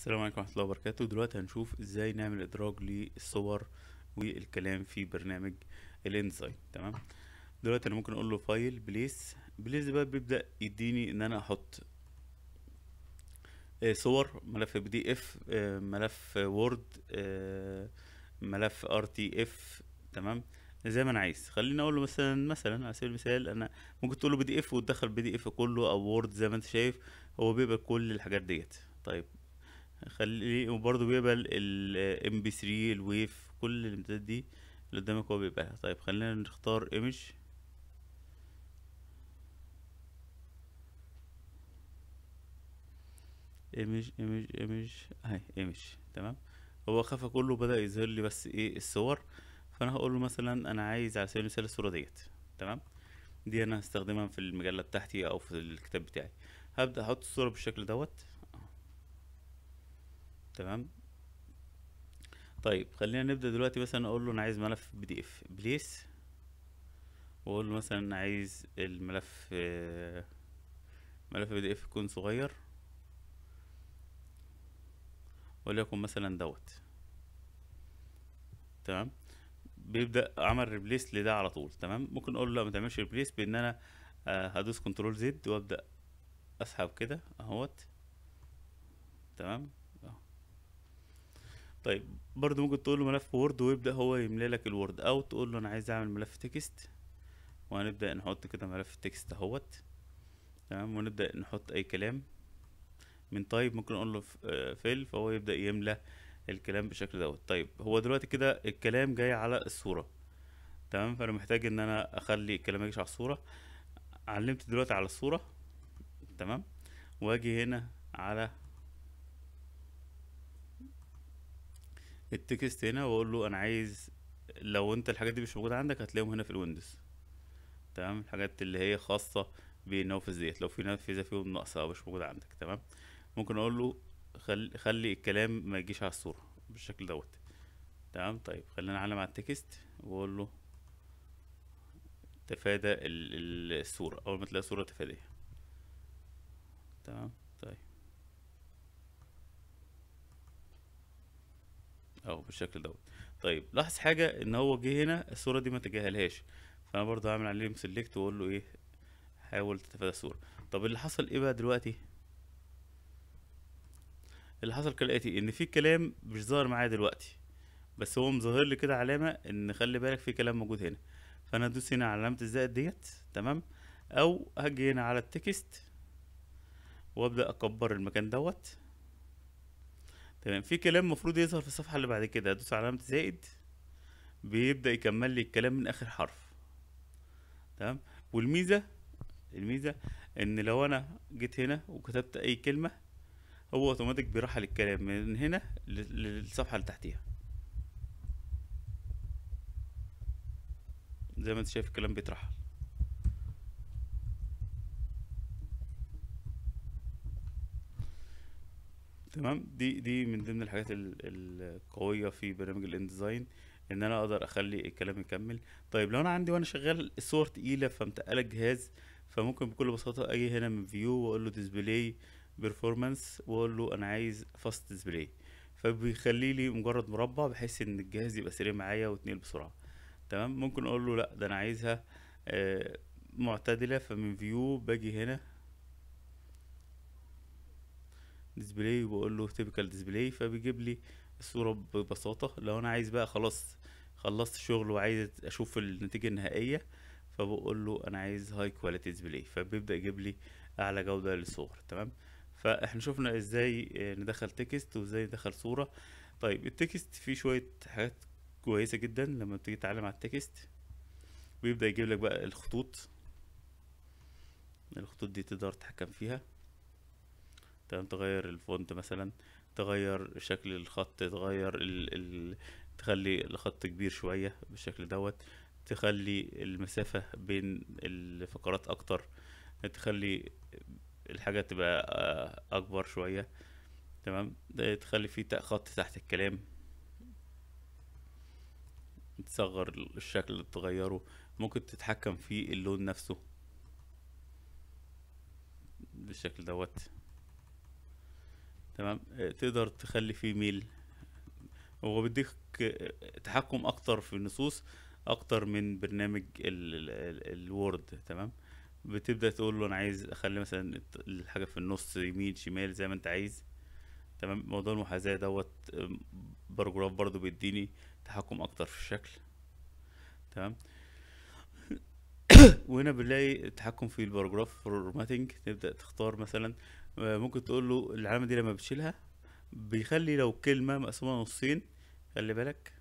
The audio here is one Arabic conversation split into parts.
السلام عليكم ورحمة الله وبركاته دلوقتي هنشوف ازاي نعمل ادراج للصور والكلام في برنامج الانسايد تمام دلوقتي انا ممكن اقول له فايل بليس بليس بقى بيبدأ يديني ان انا احط آه، صور ملف بي دي اف ملف وورد آه، ملف ار تي اف تمام زي ما انا عايز خليني اقول له مثلا مثلا على سبيل المثال انا ممكن تقول له بي دي اف وتدخل بي دي اف كله او وورد زي ما انت شايف هو بيبقى كل الحاجات ديت طيب خليه وبرضه بيقبل الام بي 3 الويف كل الامتدادات دي اللي قدامك هو بيقبلها طيب خلينا نختار ايمج ايمج ايمج ايمج اهي ايمج تمام هو خفى كله بدا يظهر لي بس ايه الصور فانا هقول له مثلا انا عايز على سبيل المثال الصوره ديت تمام دي انا هستخدمها في المجله بتاعتي او في الكتاب بتاعي هبدا احط الصوره بالشكل دوت تمام طيب خلينا نبدا دلوقتي مثلا اقول له انا عايز ملف بي دي اف بليس واقول له مثلا انا عايز الملف ملف بي دي اف يكون صغير وليكن مثلا دوت تمام بيبدا عمل ريبليس لده على طول تمام ممكن اقول له ما تعملش ريبليس بان انا آه، هدوس كنترول زد وابدا اسحب كده اهوت تمام طيب برضو ممكن تقول له ملف وورد ويبدا هو يملى لك الوورد او تقول له انا عايز اعمل ملف تكست وهنبدا نحط كده ملف تكست اهوت تمام ونبدا نحط اي كلام من طيب ممكن اقول له فيل آه، فهو يبدا يملى الكلام بالشكل دوت طيب هو دلوقتي كده الكلام جاي على الصوره تمام فانا محتاج ان انا اخلي الكلام يجيش على الصوره علمت دلوقتي على الصوره تمام واجي هنا على التكست هنا واقول له انا عايز لو انت الحاجات دي مش موجوده عندك هتلاقيهم هنا في الويندوز تمام الحاجات اللي هي خاصه بالنوافذ ديت لو في نافذه فيهم ناقصه او مش موجوده عندك تمام ممكن اقول له خلي خلي الكلام ما يجيش على الصوره بالشكل دوت تمام طيب خلينا اعلم على التكست واقول له تفادى الصوره اول ما تلاقي صوره تفاديها تمام اهو بالشكل دوت طيب لاحظ حاجه ان هو جه هنا الصوره دي ما تجاهلهاش فانا برضو هعمل عليه سيلكت واقول له ايه حاول تتفادى الصوره طب اللي حصل ايه بقى دلوقتي اللي حصل كالاتي ان في كلام مش ظاهر معايا دلوقتي بس هو مظهر لي كده علامه ان خلي بالك في كلام موجود هنا فانا ادوس هنا على علامه الزائد ديت تمام او هجي هنا على التكست وابدا اكبر المكان دوت تمام في كلام المفروض يظهر في الصفحه اللي بعد كده هدوس على علامه زائد بيبدا يكمل لي الكلام من اخر حرف تمام والميزه الميزه ان لو انا جيت هنا وكتبت اي كلمه هو اوتوماتيك بيرحل الكلام من هنا للصفحه اللي تحتيها زي ما انت شايف الكلام بيترحل تمام دي دي من ضمن الحاجات القويه في برنامج الانديزاين ان انا اقدر اخلي الكلام يكمل طيب لو انا عندي وانا شغال الصور تقيله فمتقله الجهاز فممكن بكل بساطه اجي هنا من فيو واقول له ديسبلاي بيرفورمانس واقول له انا عايز فاست ديسبلاي فبيخلي لي مجرد مربع بحيث ان الجهاز يبقى سريع معايا واتنقل بسرعه تمام ممكن اقول له لا ده انا عايزها آه معتدله فمن فيو باجي هنا ديسبلاي وبقول له تيبيكال ديسبلاي فبيجيب لي الصوره ببساطه لو انا عايز بقى خلاص خلصت شغل وعايز اشوف النتيجه النهائيه فبقول له انا عايز هاي كواليتي ديسبلاي فبيبدا يجيب لي اعلى جوده للصور تمام فاحنا شفنا ازاي آه، ندخل تكست وازاي ندخل صوره طيب التكست فيه شويه حاجات كويسه جدا لما بتيجي تتعلم على التكست بيبدا يجيب لك بقى الخطوط الخطوط دي تقدر تتحكم فيها تمام تغير الفونت مثلا تغير شكل الخط تغير ال... ال... تخلي الخط كبير شوية بالشكل دوت تخلي المسافة بين الفقرات أكتر تخلي الحاجة تبقى آه، أكبر شوية تمام تخلي فيه خط تحت الكلام تصغر الشكل تغيره ممكن تتحكم في اللون نفسه بالشكل دوت تمام آه، تقدر تخلي فيه ميل هو بيديك آه، تحكم اكتر في النصوص اكتر من برنامج الوورد تمام بتبدا تقول له انا عايز اخلي مثلا الحاجه في النص يمين شمال زي ما انت عايز تمام موضوع المحاذاه دوت باراجراف برضو بيديني تحكم اكتر في الشكل تمام وهنا بنلاقي التحكم في الباراجراف فورماتنج تبدا تختار مثلا آه، ممكن تقول له العلامه دي لما بتشيلها بيخلي لو كلمه مقسومه نصين خلي بالك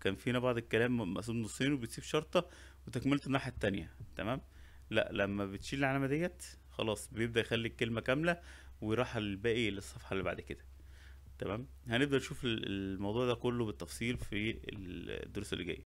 كان فينا بعض الكلام مقسوم نصين وبتسيب شرطه وتكملته الناحيه التانية تمام لا لما بتشيل العلامه ديت خلاص بيبدا يخلي الكلمه كامله ويروح الباقي للصفحه اللي بعد كده تمام هنبدا نشوف الموضوع ده كله بالتفصيل في الدروس اللي جايه